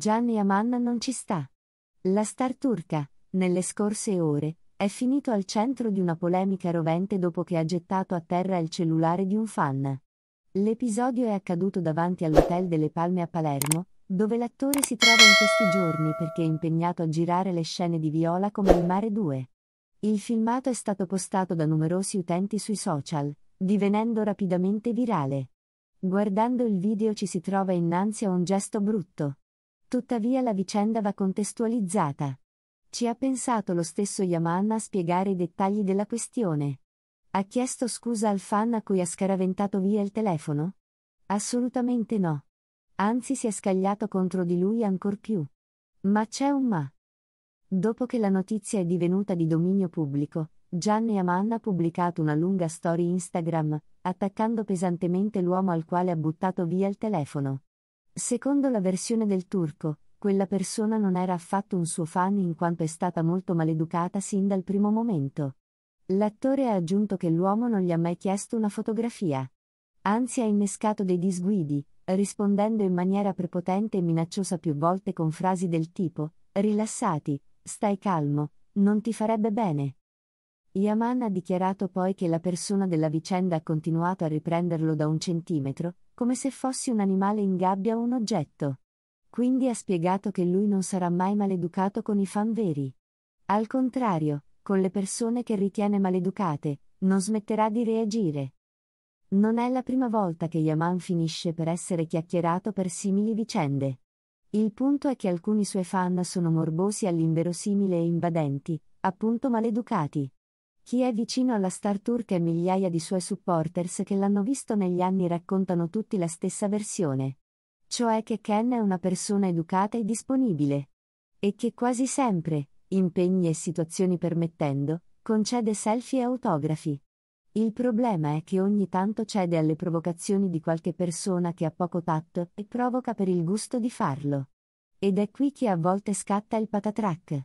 Gianni Amanna non ci sta. La star turca, nelle scorse ore, è finito al centro di una polemica rovente dopo che ha gettato a terra il cellulare di un fan. L'episodio è accaduto davanti all'Hotel delle Palme a Palermo, dove l'attore si trova in questi giorni perché è impegnato a girare le scene di Viola come il Mare 2. Il filmato è stato postato da numerosi utenti sui social, divenendo rapidamente virale. Guardando il video ci si trova innanzi a un gesto brutto. Tuttavia la vicenda va contestualizzata. Ci ha pensato lo stesso Yaman a spiegare i dettagli della questione. Ha chiesto scusa al fan a cui ha scaraventato via il telefono? Assolutamente no. Anzi si è scagliato contro di lui ancor più. Ma c'è un ma. Dopo che la notizia è divenuta di dominio pubblico, Gianni Aman ha pubblicato una lunga story Instagram, attaccando pesantemente l'uomo al quale ha buttato via il telefono. Secondo la versione del turco, quella persona non era affatto un suo fan in quanto è stata molto maleducata sin dal primo momento. L'attore ha aggiunto che l'uomo non gli ha mai chiesto una fotografia. Anzi ha innescato dei disguidi, rispondendo in maniera prepotente e minacciosa più volte con frasi del tipo, rilassati, stai calmo, non ti farebbe bene. Yaman ha dichiarato poi che la persona della vicenda ha continuato a riprenderlo da un centimetro, come se fossi un animale in gabbia o un oggetto. Quindi ha spiegato che lui non sarà mai maleducato con i fan veri. Al contrario, con le persone che ritiene maleducate, non smetterà di reagire. Non è la prima volta che Yaman finisce per essere chiacchierato per simili vicende. Il punto è che alcuni suoi fan sono morbosi all'inverosimile e invadenti, appunto maleducati. Chi è vicino alla star turca e migliaia di suoi supporters che l'hanno visto negli anni raccontano tutti la stessa versione. Cioè che Ken è una persona educata e disponibile. E che quasi sempre, impegni e situazioni permettendo, concede selfie e autografi. Il problema è che ogni tanto cede alle provocazioni di qualche persona che ha poco tatto e provoca per il gusto di farlo. Ed è qui che a volte scatta il patatrack.